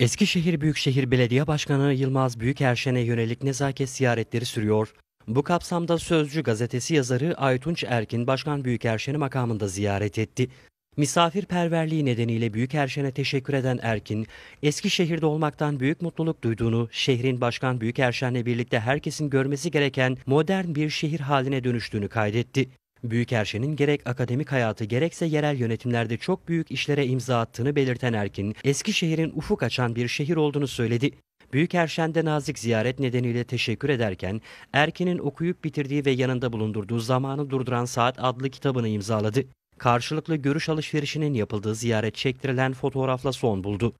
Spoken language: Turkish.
Eskişehir Büyükşehir Belediye Başkanı Yılmaz Büyükerşen'e yönelik nezaket ziyaretleri sürüyor. Bu kapsamda Sözcü gazetesi yazarı Aytunç Erkin Başkan Büyükerşen'i makamında ziyaret etti. Misafirperverliği nedeniyle Büyükerşen'e teşekkür eden Erkin, Eskişehir'de olmaktan büyük mutluluk duyduğunu, şehrin Başkan Büyükerşen'le birlikte herkesin görmesi gereken modern bir şehir haline dönüştüğünü kaydetti. Büyükerşen'in gerek akademik hayatı gerekse yerel yönetimlerde çok büyük işlere imza attığını belirten Erkin, Eskişehir'in ufuk açan bir şehir olduğunu söyledi. Büyükerşen'de nazik ziyaret nedeniyle teşekkür ederken Erkin'in okuyup bitirdiği ve yanında bulundurduğu Zamanı Durduran Saat adlı kitabını imzaladı. Karşılıklı görüş alışverişinin yapıldığı ziyaret çektirilen fotoğrafla son buldu.